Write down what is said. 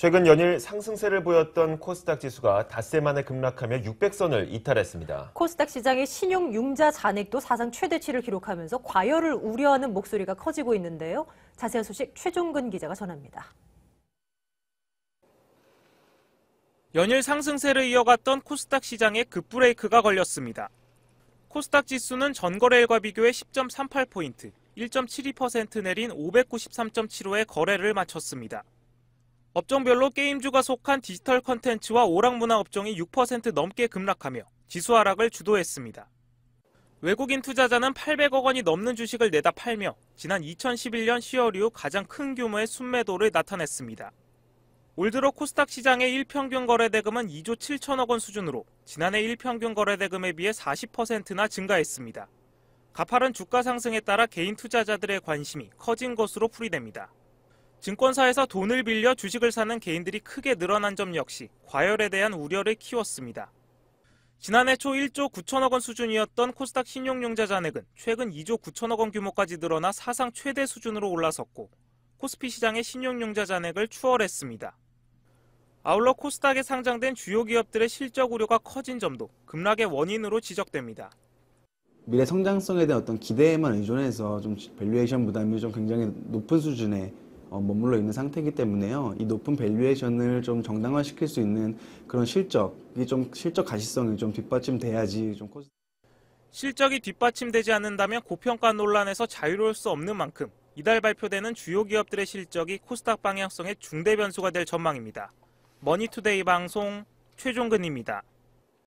최근 연일 상승세를 보였던 코스닥 지수가 닷새 만에 급락하며 600선을 이탈했습니다. 코스닥 시장의 신용 융자 잔액도 사상 최대치를 기록하면서 과열을 우려하는 목소리가 커지고 있는데요. 자세한 소식 최종근 기자가 전합니다. 연일 상승세를 이어갔던 코스닥 시장에 급브레이크가 걸렸습니다. 코스닥 지수는 전거래일과 비교해 10.38포인트, 1.72% 내린 593.75의 거래를 마쳤습니다. 업종별로 게임주가 속한 디지털 컨텐츠와 오락문화 업종이 6% 넘게 급락하며 지수 하락을 주도했습니다. 외국인 투자자는 800억 원이 넘는 주식을 내다 팔며 지난 2011년 10월 이후 가장 큰 규모의 순매도를 나타냈습니다. 올 들어 코스닥 시장의 일평균 거래대금은 2조 7천억 원 수준으로 지난해 일평균 거래대금에 비해 40%나 증가했습니다. 가파른 주가 상승에 따라 개인 투자자들의 관심이 커진 것으로 풀이됩니다. 증권사에서 돈을 빌려 주식을 사는 개인들이 크게 늘어난 점 역시 과열에 대한 우려를 키웠습니다. 지난해 초 1조 9천억 원 수준이었던 코스닥 신용융자 잔액은 최근 2조 9천억 원 규모까지 늘어나 사상 최대 수준으로 올라섰고 코스피 시장의 신용융자 잔액을 추월했습니다. 아울러 코스닥에 상장된 주요 기업들의 실적 우려가 커진 점도 급락의 원인으로 지적됩니다. 미래 성장성에 대한 어떤 기대에만 의존해서 좀 밸류에이션 부담이 좀 굉장히 높은 수준의 어, 머물러 있는 상태이기 때문에요. 이 높은 밸류에이션을 좀 정당화시킬 수 있는 그런 실적이 좀 실적 가시성이 좀 뒷받침돼야지 좀 코스. 실적이 뒷받침되지 않는다면 고평가 논란에서 자유로울 수 없는 만큼 이달 발표되는 주요 기업들의 실적이 코스닥 방향성의 중대 변수가 될 전망입니다. 머니투데이 방송 최종근입니다.